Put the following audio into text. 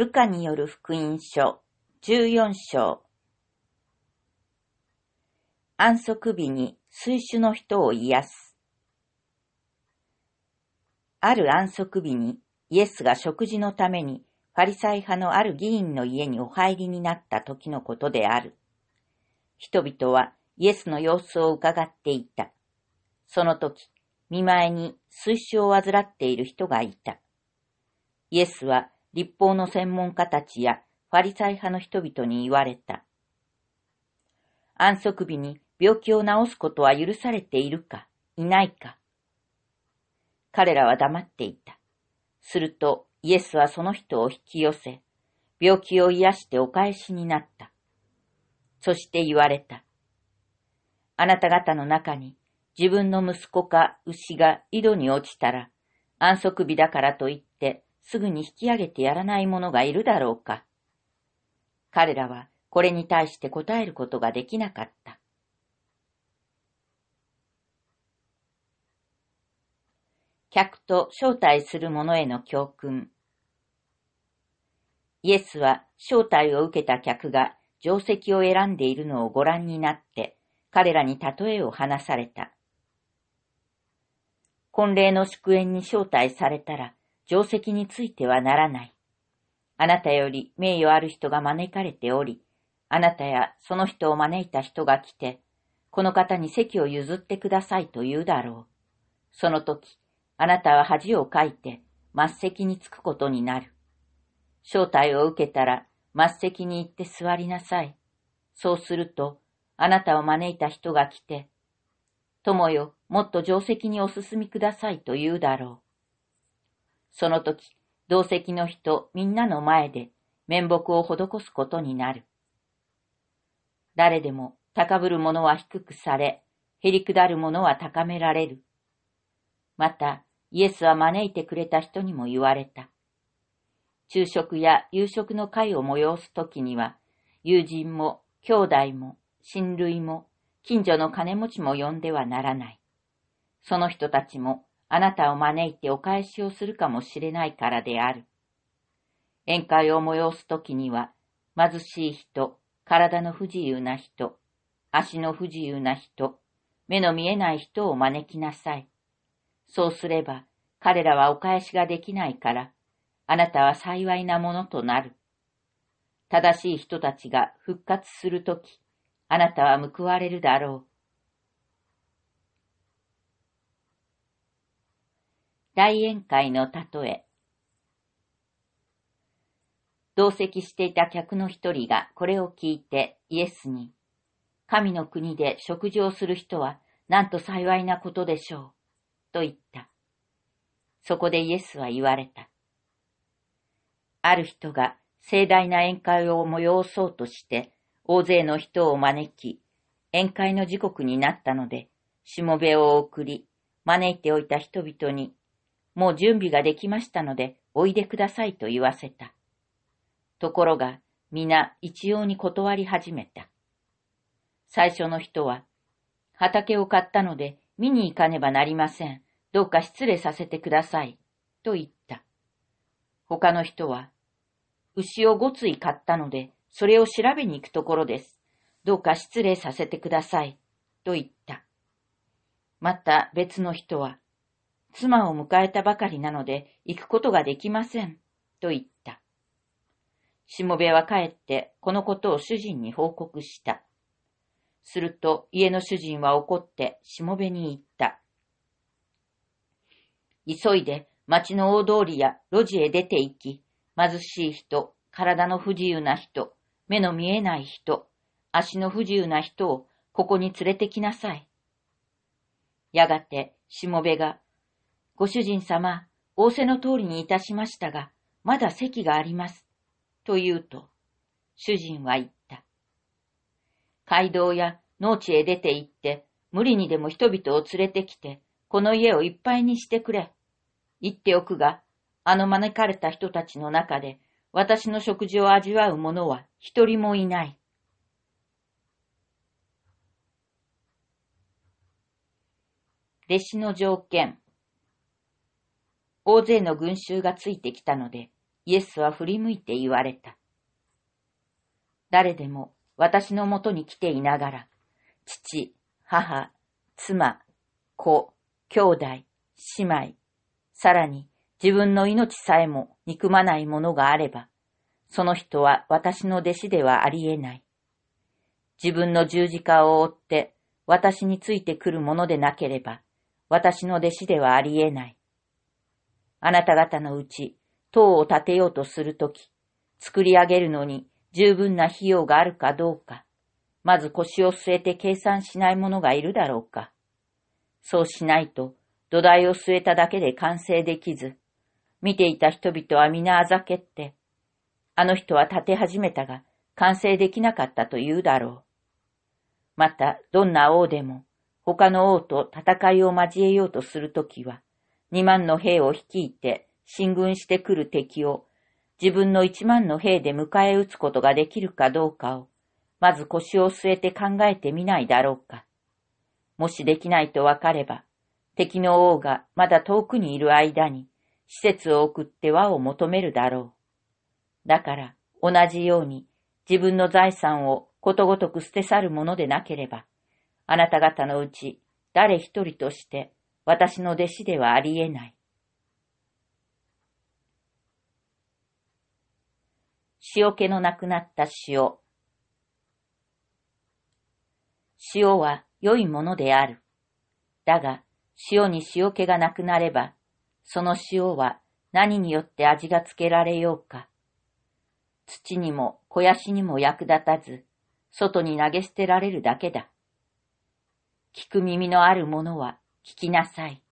ルカによる福音書14章安息日に水種の人を癒す。ある安息日にイエスが食事のためにパリサイ派のある議員の家にお入りになった時のことである。人々はイエスの様子を伺っていた。その時、見前に水種を患っている人がいた。イエスは立法の専門家たちやファリサイ派の人々に言われた。安息日に病気を治すことは許されているか、いないか。彼らは黙っていた。するとイエスはその人を引き寄せ、病気を癒してお返しになった。そして言われた。あなた方の中に自分の息子か牛が井戸に落ちたら、安息日だからと言ってすぐに引き上げてやらない者がいるだろうか。彼らはこれに対して答えることができなかった。客と招待する者への教訓。イエスは招待を受けた客が定石を選んでいるのをご覧になって、彼らに例えを話された。婚礼の祝宴に招待されたら、定石についてはならない。あなたより名誉ある人が招かれており、あなたやその人を招いた人が来て、この方に席を譲ってくださいと言うだろう。その時、あなたは恥をかいて、末席に着くことになる。招待を受けたら、末席に行って座りなさい。そうすると、あなたを招いた人が来て、友よ、もっと定石にお進みくださいと言うだろう。その時、同席の人みんなの前で面目を施すことになる。誰でも高ぶる者は低くされ、へりくだる者は高められる。また、イエスは招いてくれた人にも言われた。昼食や夕食の会を催すときには、友人も兄弟も親類も近所の金持ちも呼んではならない。その人たちもあなたを招いてお返しをするかもしれないからである。宴会を催すときには、貧しい人、体の不自由な人、足の不自由な人、目の見えない人を招きなさい。そうすれば、彼らはお返しができないから、あなたは幸いなものとなる。正しい人たちが復活するとき、あなたは報われるだろう。大宴会の例え。同席していた客の一人がこれを聞いてイエスに、神の国で食事をする人はなんと幸いなことでしょう、と言った。そこでイエスは言われた。ある人が盛大な宴会を催そうとして、大勢の人を招き、宴会の時刻になったので、しもべを送り、招いておいた人々にもう準備ができましたので、おいでくださいと言わせた。ところが、皆一様に断り始めた。最初の人は、畑を買ったので見に行かねばなりません。どうか失礼させてください。と言った。他の人は、牛をごつい買ったので、それを調べに行くところです。どうか失礼させてください。と言った。また別の人は、妻を迎えたばかりなので行くことができません、と言った。しもべは帰ってこのことを主人に報告した。すると家の主人は怒ってしもべに言った。急いで町の大通りや路地へ出て行き、貧しい人、体の不自由な人、目の見えない人、足の不自由な人をここに連れてきなさい。やがてしもべがご主人様、仰せの通りにいたしましたが、まだ席があります。と言うと、主人は言った。街道や農地へ出て行って、無理にでも人々を連れてきて、この家をいっぱいにしてくれ。言っておくが、あの招かれた人たちの中で、私の食事を味わう者は一人もいない。弟子の条件。大勢の群衆がついてきたので、イエスは振り向いて言われた。誰でも私のもとに来ていながら、父、母、妻、子、兄弟、姉妹、さらに自分の命さえも憎まないものがあれば、その人は私の弟子ではあり得ない。自分の十字架を追って私についてくるものでなければ、私の弟子ではあり得ない。あなた方のうち、塔を建てようとするとき、作り上げるのに十分な費用があるかどうか、まず腰を据えて計算しない者がいるだろうか。そうしないと、土台を据えただけで完成できず、見ていた人々は皆あざけって、あの人は立て始めたが、完成できなかったと言うだろう。また、どんな王でも、他の王と戦いを交えようとするときは、2万の兵を率いて進軍してくる敵を自分の1万の兵で迎え撃つことができるかどうかを、まず腰を据えて考えてみないだろうか。もしできないとわかれば、敵の王がまだ遠くにいる間に、施設を送って和を求めるだろう。だから、同じように、自分の財産をことごとく捨て去るものでなければ、あなた方のうち、誰一人として、私の弟子ではありえない。塩気のなくなった塩。塩は良いものである。だが、塩に塩気がなくなれば、その塩は何によって味がつけられようか。土にも肥やしにも役立たず、外に投げ捨てられるだけだ。聞く耳のある者は聞きなさい。